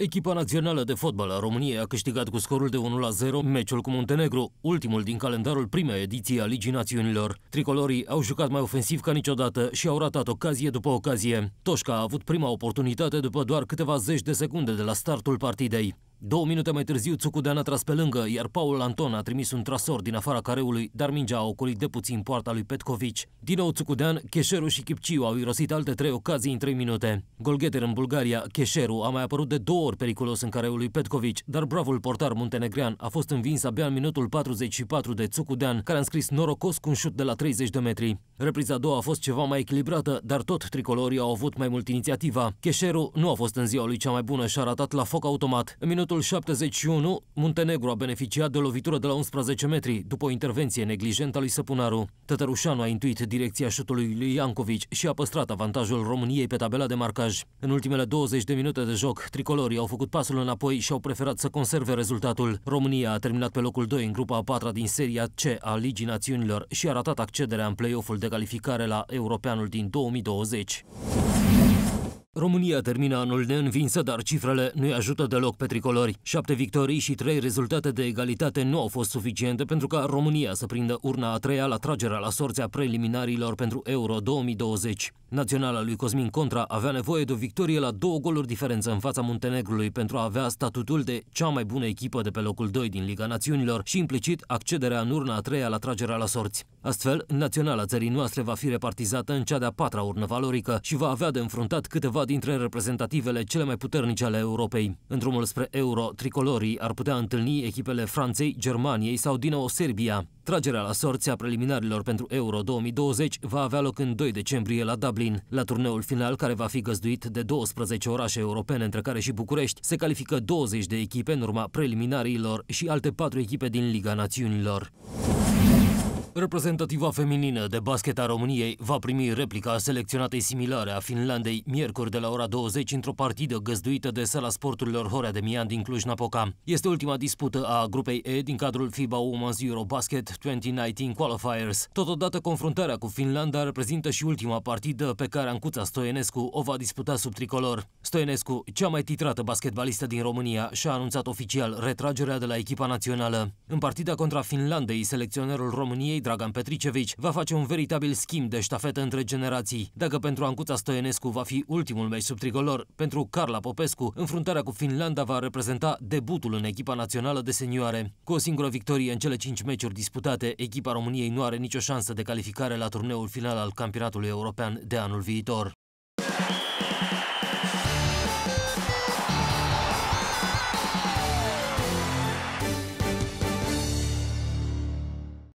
Echipa națională de fotbal a României a câștigat cu scorul de 1 0 meciul cu Muntenegru, ultimul din calendarul primei ediții a Ligii Națiunilor. Tricolorii au jucat mai ofensiv ca niciodată și au ratat ocazie după ocazie. Toșca a avut prima oportunitate după doar câteva zeci de secunde de la startul partidei. Două minute mai târziu, de a tras pe lângă, iar Paul Anton a trimis un trasor din afara careului, dar mingea a ocolit de puțin poarta lui Petkovic. Din nou de Cheșeru și Kipciu au irosit alte trei ocazii în trei minute. Golgheter în Bulgaria, Cheșeru a mai apărut de două ori periculos în careul lui Petkovic, dar bravul portar muntenegrean a fost învins abia în minutul 44 de de care a înscris norocos cu un șut de la 30 de metri. Repriza a doua a fost ceva mai echilibrată, dar tot tricolorii au avut mai mult inițiativa. Cheșeru nu a fost în ziua lui cea mai bună și a ratat la foc automat. În minutul 71, Muntenegru a beneficiat de o lovitură de la 11 metri, după o intervenție neglijentă a lui Săpunaru. Tătărușanu a intuit direcția șutului lui Iancovici și a păstrat avantajul României pe tabela de marcaj. În ultimele 20 de minute de joc, tricolorii au făcut pasul înapoi și au preferat să conserve rezultatul. România a terminat pe locul 2 în grupa a patra din seria C a Ligii Națiunilor și a ratat accederea în play-off-ul de calificare la Europeanul din 2020. România termină anul neînvinsă, dar cifrele nu-i ajută deloc pe tricolori. Șapte victorii și trei rezultate de egalitate nu au fost suficiente pentru ca România să prindă urna a treia la tragerea la sorțea preliminarilor pentru Euro 2020. Naționala lui Cosmin Contra avea nevoie de o victorie la două goluri diferență în fața Muntenegrului pentru a avea statutul de cea mai bună echipă de pe locul 2 din Liga Națiunilor și implicit accederea în urna a treia la tragerea la sorți. Astfel, naționala țării noastre va fi repartizată în cea de-a patra urnă valorică și va avea de înfruntat câteva dintre reprezentativele cele mai puternice ale Europei. În drumul spre Euro, tricolorii ar putea întâlni echipele Franței, Germaniei sau din nou Serbia. Tragerea la sorția preliminarilor pentru Euro 2020 va avea loc în 2 decembrie la Dublin. La turneul final, care va fi găzduit de 12 orașe europene, între care și București, se califică 20 de echipe în urma preliminariilor și alte 4 echipe din Liga Națiunilor. Reprezentativa feminină de basket a României va primi replica selecționatei similare a Finlandei miercuri de la ora 20 într-o partidă găzduită de sala sporturilor Horea de Mian din Cluj-Napoca. Este ultima dispută a grupei E din cadrul FIBA Women's Euro Basket 2019 Qualifiers. Totodată confruntarea cu Finlanda reprezintă și ultima partidă pe care Ancuța Stoienescu o va disputa sub tricolor. Stoienescu, cea mai titrată basketbalistă din România, și-a anunțat oficial retragerea de la echipa națională. În partida contra Finlandei, selecționerul României Dragan Petricevici va face un veritabil schimb de ștafetă între generații. Dacă pentru Ancuța Stoienescu va fi ultimul meci sub tricolor, pentru Carla Popescu, înfruntarea cu Finlanda va reprezenta debutul în echipa națională de senioare. Cu o singură victorie în cele cinci meciuri disputate, echipa României nu are nicio șansă de calificare la turneul final al campionatului european de anul viitor.